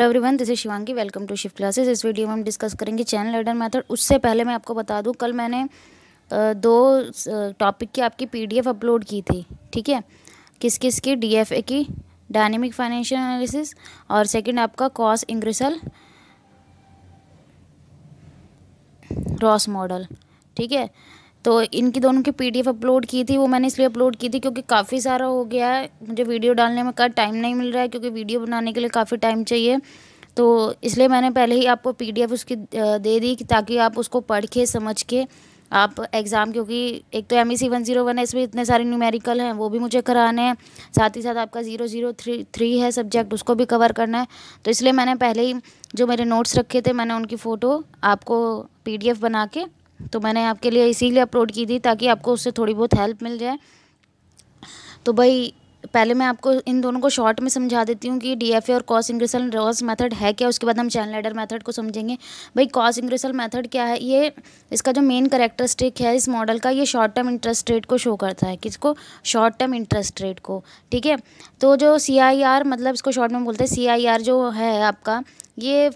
Hello everyone this is Shivangi welcome to shift classes इस video में हम डिस्कस करेंगे चैनल एडर मेथड उससे पहले मैं आपको बता दूं कल मैंने दो टॉपिक की आपकी पीडीएफ अपलोड की थी ठीक है किस किस की डीएफए की डायनेमिक फाइनेंशियल एनालिसिस और सेकंड आपका कॉस इंग्रेसल रॉस मॉडल ठीक है तो इनकी दोनों की पीडीएफ अपलोड की थी वो मैंने इसलिए अपलोड की थी क्योंकि काफ़ी सारा हो गया है मुझे वीडियो डालने में का टाइम नहीं मिल रहा है क्योंकि वीडियो बनाने के लिए काफ़ी टाइम चाहिए तो इसलिए मैंने पहले ही आपको पीडीएफ उसकी दे दी कि ताकि आप उसको पढ़ के समझ के आप एग्ज़ाम क्योंकि एक तो M E C one zero one है इसमें इतने सारे न्यूमेरिकल हैं वो भी मुझे कराने हैं साथ ही साथ आपका ज़ीरो ज़ीरो थ्री थ्री है सब्जेक्ट उसको भी कवर करना है तो इसलिए मैंने पहले ही जो मेरे नोट्स रखे थे मैंने उनकी फ़ोटो आपको पीडीएफ बना के तो मैंने आपके लिए इसीलिए अपलोड की थी ताकि आपको उससे थोड़ी बहुत हेल्प मिल जाए तो भाई पहले मैं आपको इन दोनों को शॉर्ट में समझा देती हूँ कि डीएफए और कॉस इंग्रेसल रॉस मेथड है क्या उसके बाद हम चैनल एडर मेथड को समझेंगे भाई कॉस इंग्रेसल मेथड क्या है ये इसका जो मेन करेक्टरिस्टिक है इस मॉडल का ये शॉर्ट टर्म इंटरेस्ट रेट को शो करता है किसको शॉर्ट टर्म इंटरेस्ट रेट को ठीक है तो जो सी मतलब इसको शॉर्ट में बोलते हैं सी जो है आपका ये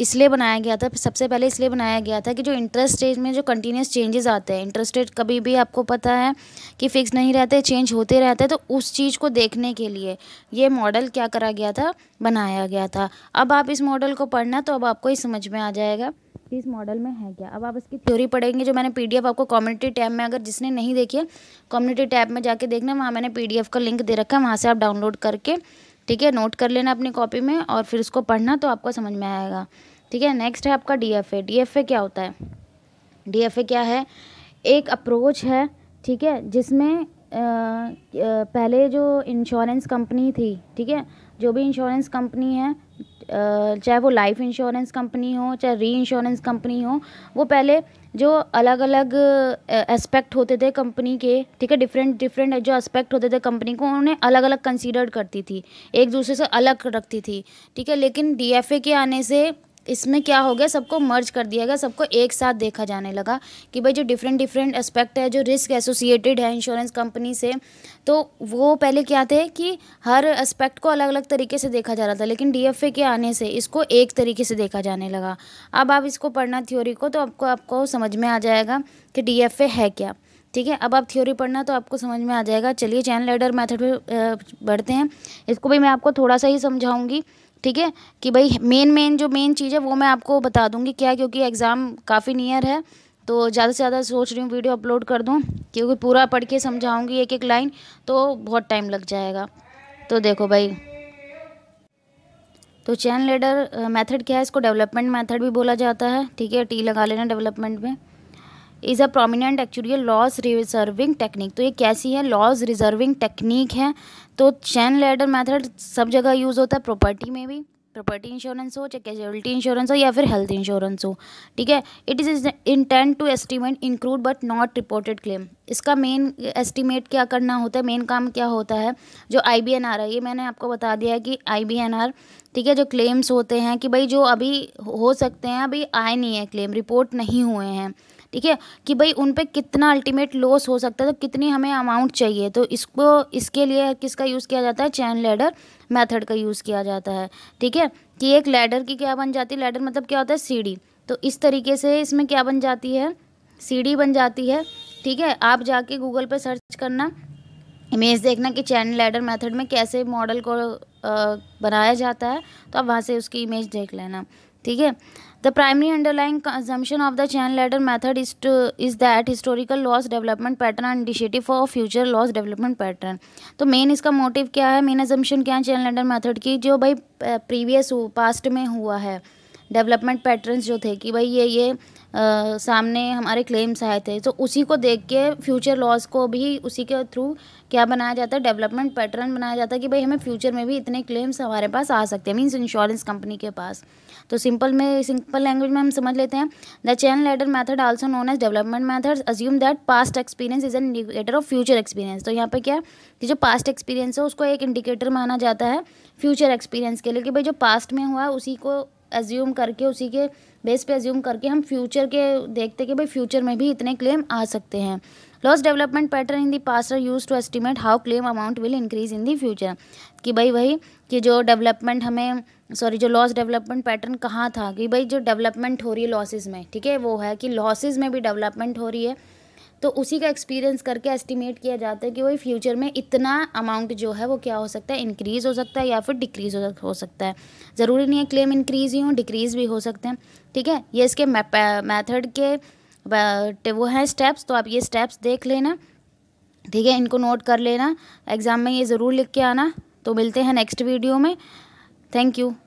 इसलिए बनाया गया था सबसे पहले इसलिए बनाया गया था कि जो इंटरेस्ट रेट में जो कंटिन्यूस चेंजेस आते हैं इंटरेस्ट रेट कभी भी आपको पता है कि फ़िक्स नहीं रहते चेंज होते रहते हैं तो उस चीज़ को देखने के लिए ये मॉडल क्या करा गया था बनाया गया था अब आप इस मॉडल को पढ़ना तो अब आपको ही समझ में आ जाएगा कि इस मॉडल में है क्या अब आप इसकी थ्योरी पढ़ेंगे जो मैंने पीडीएफ आपको कम्युनिटी टैब में अगर जिसने नहीं देखी है कम्युनिटी टैब में जाके देखना वहाँ मैंने पीडीएफ का लिंक दे रखा है वहाँ से आप डाउनलोड करके ठीक है नोट कर लेना अपनी कॉपी में और फिर उसको पढ़ना तो आपको समझ में आएगा ठीक है नेक्स्ट है आपका D F A D F A क्या होता है डी एफ ए क्या है एक अप्रोच है ठीक है जिसमें आ, पहले जो इंश्योरेंस कंपनी थी ठीक है जो भी इंश्योरेंस कंपनी है चाहे वो लाइफ इंश्योरेंस कंपनी हो चाहे री इंश्योरेंस कंपनी हो वो पहले जो अलग अलग एस्पेक्ट होते थे कंपनी के ठीक है डिफरेंट डिफरेंट जो एस्पेक्ट होते थे कंपनी को उन्हें अलग अलग कंसीडर करती थी एक दूसरे से अलग रखती थी ठीक है लेकिन डीएफए के आने से इसमें क्या हो गया सबको मर्ज कर दिया गया सबको एक साथ देखा जाने लगा कि भाई जो डिफरेंट डिफरेंट एस्पेक्ट है जो रिस्क एसोसिएटेड है इंश्योरेंस कंपनी से तो वो पहले क्या थे कि हर एस्पेक्ट को अलग अलग तरीके से देखा जा रहा था लेकिन डीएफए के आने से इसको एक तरीके से देखा जाने लगा अब आप इसको पढ़ना थ्योरी को तो आपको आपको समझ में आ जाएगा कि डी है क्या ठीक है अब आप थ्योरी पढ़ना तो आपको समझ में आ जाएगा चलिए चैनल लेडर मेथड पर बढ़ते हैं इसको भी मैं आपको थोड़ा सा ही समझाऊंगी ठीक है कि भाई मेन मेन जो मेन चीज़ है वो मैं आपको बता दूंगी क्या क्योंकि एग्ज़ाम काफ़ी नियर है तो ज़्यादा से ज़्यादा सोच रही हूँ वीडियो अपलोड कर दूँ क्योंकि पूरा पढ़ के समझाऊँगी एक एक लाइन तो बहुत टाइम लग जाएगा तो देखो भाई तो चैन लेडर मेथड क्या है इसको डेवलपमेंट मेथड भी बोला जाता है ठीक है टी लगा लेना डेवलपमेंट में is a prominent actually loss reserving technique तो ये कैसी है लॉस रिजर्विंग टेक्निक है तो चैन लेडर मेथड सब जगह यूज़ होता है प्रॉपर्टी में भी प्रॉपर्टी इंश्योरेंस हो चाहे कैजुअलिटी इंश्योरेंस हो या फिर हेल्थ इंश्योरेंस हो ठीक है it is intent to estimate include but not reported claim इसका मेन एस्टिमेट क्या करना होता है मेन काम क्या होता है जो आई बी एन आर है ये मैंने आपको बता दिया है कि आई बी एन आर ठीक है जो क्लेम्स होते हैं कि भाई जो अभी हो सकते हैं अभी आए नहीं है क्लेम रिपोर्ट नहीं हुए हैं ठीक है कि भाई उन पर कितना अल्टीमेट लॉस हो सकता है तो कितनी हमें अमाउंट चाहिए तो इसको इसके लिए किसका यूज़ किया जाता है चैन लेडर मेथड का यूज़ किया जाता है ठीक है कि एक लेडर की क्या बन जाती है लेडर मतलब क्या होता है सीढ़ी तो इस तरीके से इसमें क्या बन जाती है सीढ़ी बन जाती है ठीक है आप जाके गूगल पे सर्च करना इमेज देखना कि चैन लेडर मेथड में कैसे मॉडल को बनाया जाता है तो आप वहाँ से उसकी इमेज देख लेना ठीक है The primary underlying assumption of the chain ladder method is to is that historical loss development pattern and initiative for future loss development pattern. तो मेन इसका मोटिव क्या है मेन assumption क्या है चैन लैडर मेथड की जो भाई प्रीवियस पास्ट में हुआ है डेवलपमेंट पैटर्न्स जो थे कि भाई ये ये आ, सामने हमारे क्लेम्स आए थे तो उसी को देख के फ्यूचर लॉस को भी उसी के थ्रू क्या बनाया जाता है डेवलपमेंट पैटर्न बनाया जाता है कि भाई हमें फ्यूचर में भी इतने क्लेम्स हमारे पास आ सकते हैं मीन्स इंश्योरेंस कंपनी के पास तो सिंपल में सिंपल लैंग्वेज में हम समझ लेते हैं the chain ladder method also known as development method assume that past experience is an indicator of future experience तो यहाँ पे क्या कि जो पास्ट एक्सपीरियंस है उसको एक इंडिकेटर माना जाता है फ्यूचर एक्सपीरियंस के लिए कि भाई जो पास्ट में हुआ उसी को एज्यूम करके उसी के बेस पे एज्यूम करके हम फ्यूचर के देखते कि भाई फ्यूचर में भी इतने क्लेम आ सकते हैं loss development pattern in the past are use to estimate how claim amount will increase in the future कि भाई वही कि जो डेवलपमेंट हमें सॉरी जो लॉस डेवलपमेंट पैटर्न कहाँ था कि भाई जो डेवलपमेंट हो रही है लॉसेज में ठीक है वो है कि लॉसेज में भी डेवलपमेंट हो रही है तो उसी का एक्सपीरियंस करके एस्टिमेट किया जाता है कि वही फ्यूचर में इतना अमाउंट जो है वो क्या हो सकता है इंक्रीज़ हो सकता है या फिर डिक्रीज़ हो सकता है ज़रूरी नहीं है क्लेम इंक्रीज़ ही हो डिक्रीज़ भी हो सकते हैं ठीक है ये इसके मैथड के वो हैं स्टेप्स तो आप ये स्टेप्स देख लेना ठीक है इनको नोट कर लेना एग्ज़ाम में ये ज़रूर लिख के आना तो मिलते हैं नेक्स्ट वीडियो में थैंक यू